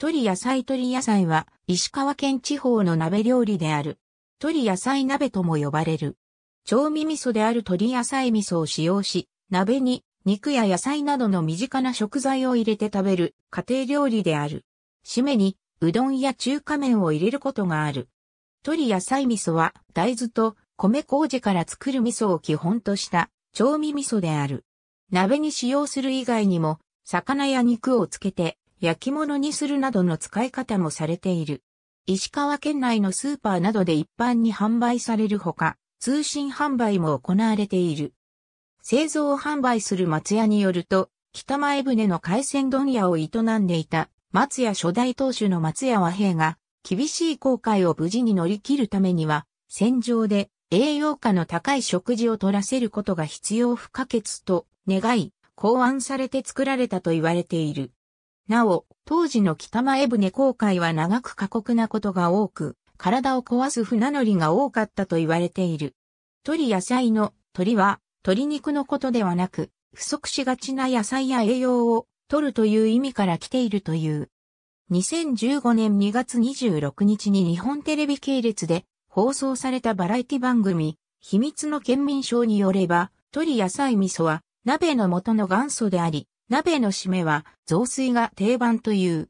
鳥野菜鳥野菜は石川県地方の鍋料理である。鳥野菜鍋とも呼ばれる。調味味噌である鳥野菜味噌を使用し、鍋に肉や野菜などの身近な食材を入れて食べる家庭料理である。締めにうどんや中華麺を入れることがある。鳥野菜味噌は大豆と米麹から作る味噌を基本とした調味味噌である。鍋に使用する以外にも魚や肉をつけて焼き物にするなどの使い方もされている。石川県内のスーパーなどで一般に販売されるほか、通信販売も行われている。製造を販売する松屋によると、北前船の海鮮問屋を営んでいた松屋初代当主の松屋和平が、厳しい航海を無事に乗り切るためには、戦場で栄養価の高い食事を取らせることが必要不可欠と願い、考案されて作られたと言われている。なお、当時の北前船航海は長く過酷なことが多く、体を壊す船乗りが多かったと言われている。鳥野菜の鳥は、鶏肉のことではなく、不足しがちな野菜や栄養を取るという意味から来ているという。2015年2月26日に日本テレビ系列で放送されたバラエティ番組、秘密の県民賞によれば、鳥野菜味噌は鍋の元の元祖であり、鍋の締めは雑炊が定番という。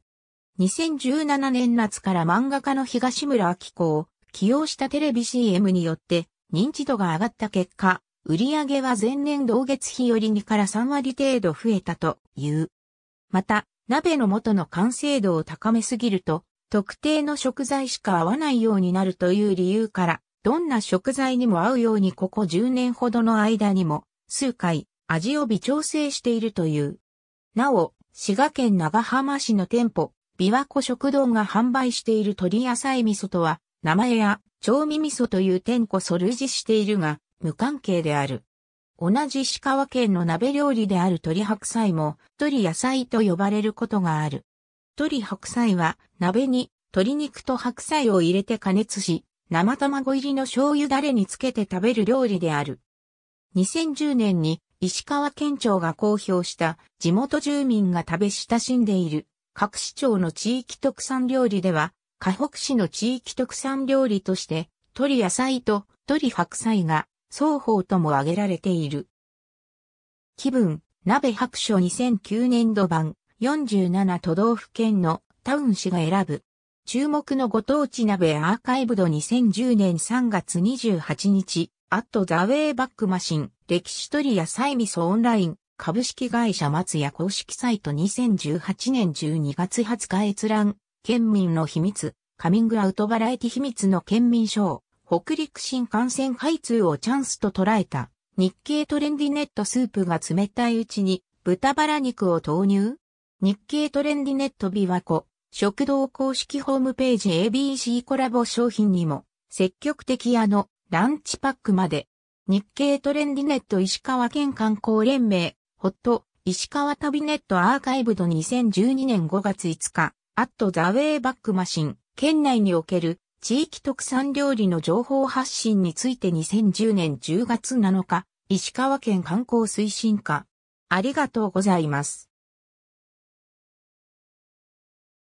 2017年夏から漫画家の東村明子を起用したテレビ CM によって認知度が上がった結果、売上は前年同月比より2から3割程度増えたという。また、鍋の元の完成度を高めすぎると、特定の食材しか合わないようになるという理由から、どんな食材にも合うようにここ10年ほどの間にも、数回、味を微調整しているという。なお、滋賀県長浜市の店舗、琵琶湖食堂が販売している鶏野菜味噌とは、名前や調味味噌という店舗ソ類似しているが、無関係である。同じ石川県の鍋料理である鶏白菜も、鶏野菜と呼ばれることがある。鶏白菜は、鍋に鶏肉と白菜を入れて加熱し、生卵入りの醤油ダレにつけて食べる料理である。2010年に石川県庁が公表した地元住民が食べ親しんでいる各市町の地域特産料理では、河北市の地域特産料理として、鶏野菜と鶏白菜が双方とも挙げられている。気分、鍋白書2009年度版47都道府県のタウン市が選ぶ。注目のご当地鍋アーカイブド2010年3月28日、アットザウェイバックマシン。歴史トリアサイミスオンライン、株式会社松屋公式サイト2018年12月20日閲覧、県民の秘密、カミングアウトバラエティ秘密の県民賞、北陸新幹線開通をチャンスと捉えた、日経トレンディネットスープが冷たいうちに、豚バラ肉を投入日経トレンディネット琵琶湖、食堂公式ホームページ ABC コラボ商品にも、積極的あの、ランチパックまで、日経トレンディネット石川県観光連盟、ホット、石川旅ネットアーカイブド2012年5月5日、アットザウェイバックマシン、県内における地域特産料理の情報発信について2010年10月7日、石川県観光推進課。ありがとうございます。